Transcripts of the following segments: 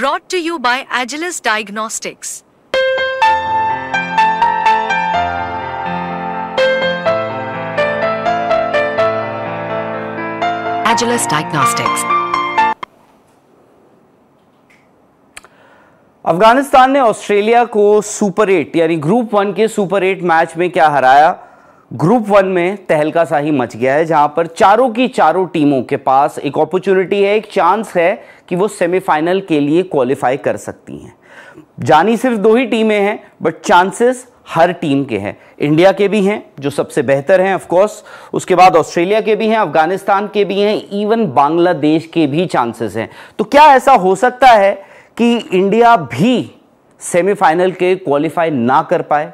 brought to you by Agilis Diagnostics. Agilis Diagnostics. Afghanistan ने Australia को super eight यानी group one के super eight match में क्या हराया ग्रुप वन में तहलका ही मच गया है जहां पर चारों की चारों टीमों के पास एक अपॉर्चुनिटी है एक चांस है कि वो सेमीफाइनल के लिए क्वालिफाई कर सकती हैं जानी सिर्फ दो ही टीमें हैं बट चांसेस हर टीम के हैं इंडिया के भी हैं जो सबसे बेहतर हैं ऑफ कोर्स उसके बाद ऑस्ट्रेलिया के भी हैं अफगानिस्तान के भी हैं इवन बांग्लादेश के भी चांसेस हैं तो क्या ऐसा हो सकता है कि इंडिया भी सेमीफाइनल के क्वालिफाई ना कर पाए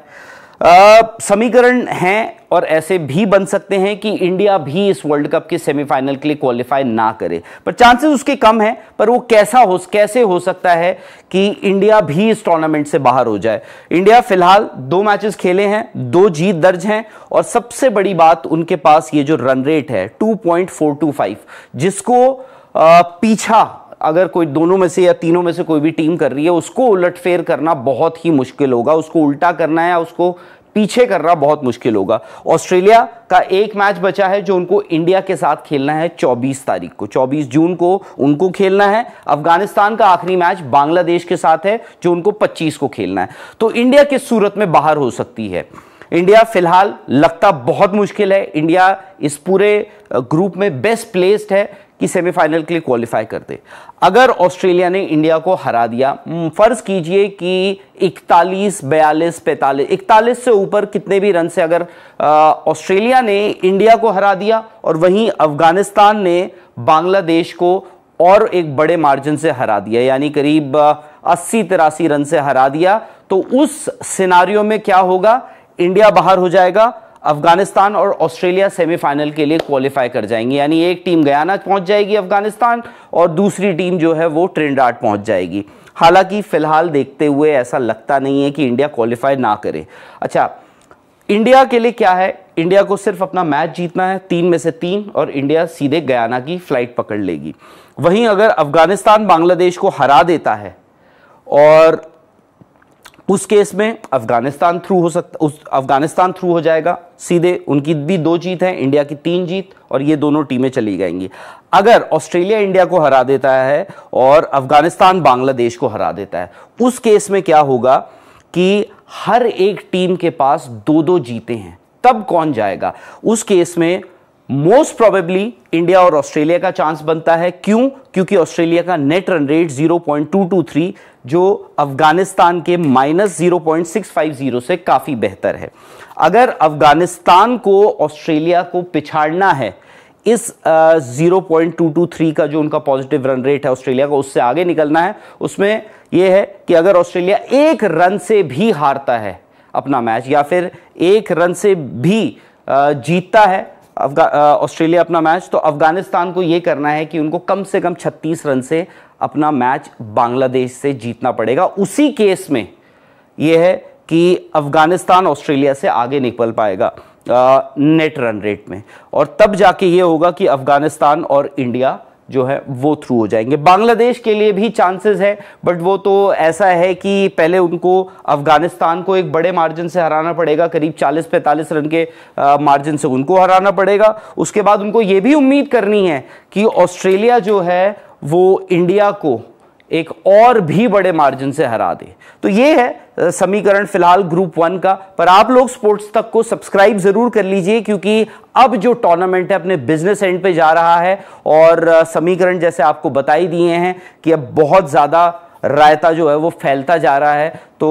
समीकरण हैं और ऐसे भी बन सकते हैं कि इंडिया भी इस वर्ल्ड कप के सेमीफाइनल के लिए क्वालिफाई ना करे पर चांसेस उसके कम हैं पर वो कैसा हो कैसे हो सकता है कि इंडिया भी इस टूर्नामेंट से बाहर हो जाए इंडिया फिलहाल दो मैचेस खेले हैं दो जीत दर्ज हैं और सबसे बड़ी बात उनके पास ये जो रन रेट है टू जिसको पीछा अगर कोई दोनों में से या तीनों में से कोई भी टीम कर रही है उसको उलटफेर करना बहुत ही मुश्किल होगा उसको उल्टा करना या उसको पीछे करना बहुत मुश्किल होगा ऑस्ट्रेलिया का एक मैच बचा है जो उनको इंडिया के साथ खेलना है 24 तारीख को 24 जून को उनको खेलना है अफगानिस्तान का आखिरी मैच बांग्लादेश के साथ है जो उनको 25 को खेलना है तो इंडिया किस सूरत में बाहर हो सकती है इंडिया फिलहाल लगता बहुत मुश्किल है इंडिया इस पूरे ग्रुप में बेस्ट प्लेस्ड है कि सेमीफाइनल के लिए क्वालिफाई कर दे अगर ऑस्ट्रेलिया ने इंडिया को हरा दिया हम्म, फर्ज कीजिए कि 41, 42, 45, 41 से ऊपर कितने भी रन से अगर ऑस्ट्रेलिया ने इंडिया को हरा दिया और वहीं अफगानिस्तान ने बांग्लादेश को और एक बड़े मार्जिन से हरा दिया यानी करीब अस्सी तिरासी रन से हरा दिया तो उस सिनारियों में क्या होगा इंडिया बाहर हो जाएगा अफगानिस्तान और ऑस्ट्रेलिया सेमीफाइनल के लिए क्वालिफाई कर जाएंगी यानी एक टीम गयाना पहुंच जाएगी अफगानिस्तान और दूसरी टीम जो है वो ट्रेंडार्ट पहुंच जाएगी हालांकि फिलहाल देखते हुए ऐसा लगता नहीं है कि इंडिया क्वालिफाई ना करे अच्छा इंडिया के लिए क्या है इंडिया को सिर्फ अपना मैच जीतना है तीन में से तीन और इंडिया सीधे गयाना की फ्लाइट पकड़ लेगी वहीं अगर अफगानिस्तान बांग्लादेश को हरा देता है और उस केस में अफगानिस्तान थ्रू हो सकता उस अफगानिस्तान थ्रू हो जाएगा सीधे उनकी भी दो जीत है इंडिया की तीन जीत और ये दोनों टीमें चली जाएंगी अगर ऑस्ट्रेलिया इंडिया को हरा देता है और अफगानिस्तान बांग्लादेश को हरा देता है उस केस में क्या होगा कि हर एक टीम के पास दो दो जीते हैं तब कौन जाएगा उस केस में मोस्ट प्रोबेबली इंडिया और ऑस्ट्रेलिया का चांस बनता है क्यों क्योंकि ऑस्ट्रेलिया का नेट रन रेट 0.223 जो अफगानिस्तान के माइनस जीरो से काफ़ी बेहतर है अगर अफगानिस्तान को ऑस्ट्रेलिया को पिछाड़ना है इस zero point two two three का जो उनका पॉजिटिव रन रेट है ऑस्ट्रेलिया को उससे आगे निकलना है उसमें यह है कि अगर ऑस्ट्रेलिया एक रन से भी हारता है अपना मैच या फिर एक रन से भी uh, जीतता है ऑस्ट्रेलिया अपना मैच तो अफगानिस्तान को यह करना है कि उनको कम से कम 36 रन से अपना मैच बांग्लादेश से जीतना पड़ेगा उसी केस में यह है कि अफगानिस्तान ऑस्ट्रेलिया से आगे निकल पाएगा नेट रन रेट में और तब जाके ये होगा कि अफगानिस्तान और इंडिया जो है वो थ्रू हो जाएंगे बांग्लादेश के लिए भी चांसेस है बट वो तो ऐसा है कि पहले उनको अफगानिस्तान को एक बड़े मार्जिन से हराना पड़ेगा करीब 40-45 रन के मार्जिन से उनको हराना पड़ेगा उसके बाद उनको ये भी उम्मीद करनी है कि ऑस्ट्रेलिया जो है वो इंडिया को एक और भी बड़े मार्जिन से हरा दे तो ये है समीकरण फिलहाल ग्रुप वन का पर आप लोग स्पोर्ट्स तक को सब्सक्राइब जरूर कर लीजिए क्योंकि अब जो टूर्नामेंट है अपने बिजनेस एंड पे जा रहा है और समीकरण जैसे आपको बताई दिए हैं कि अब बहुत ज़्यादा रायता जो है वो फैलता जा रहा है तो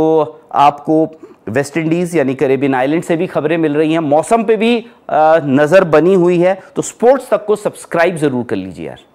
आपको वेस्ट इंडीज़ यानी करेबियन आइलैंड से भी खबरें मिल रही हैं मौसम पे भी नज़र बनी हुई है तो स्पोर्ट्स तक को सब्सक्राइब ज़रूर कर लीजिए यार